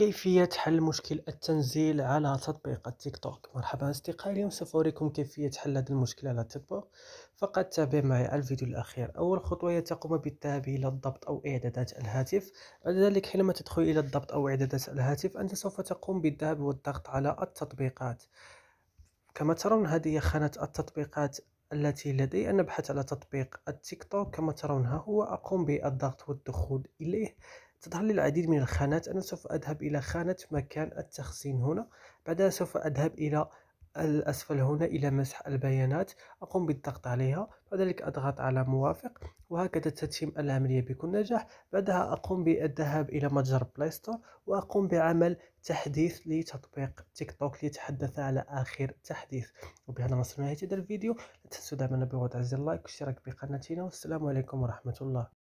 كيفية حل مشكل التنزيل على تطبيق التيك توك مرحبا أصدقائي اليوم سوف أوريكم كيفية حل هذا المشكل على التطبيق فقط تابع معي الفيديو الأخير أول خطوة هي تقوم بالذهاب إلى الضبط أو إعدادات الهاتف بعد ذلك حينما تدخل إلى الضبط أو إعدادات الهاتف أنت سوف تقوم بالذهاب والضغط على التطبيقات كما ترون هذه خانة التطبيقات التي لدي أنا أبحث على تطبيق التيك توك كما ترونها هو أقوم بالضغط والدخول إليه تظهر لي العديد من الخانات أنا سوف أذهب إلى خانة مكان التخزين هنا بعدها سوف أذهب إلى الأسفل هنا إلى مسح البيانات أقوم بالضغط عليها بعد ذلك أضغط على موافق وهكذا تتم العملية بكل نجاح بعدها أقوم بالذهاب إلى متجر بلاي ستور وأقوم بعمل تحديث لتطبيق تيك توك ليتحدث على آخر تحديث وبهذا نصل نهاية هذا الفيديو لا تنسوا دعمنا بوضع زر اللايك والاشتراك بقناتنا والسلام عليكم ورحمة الله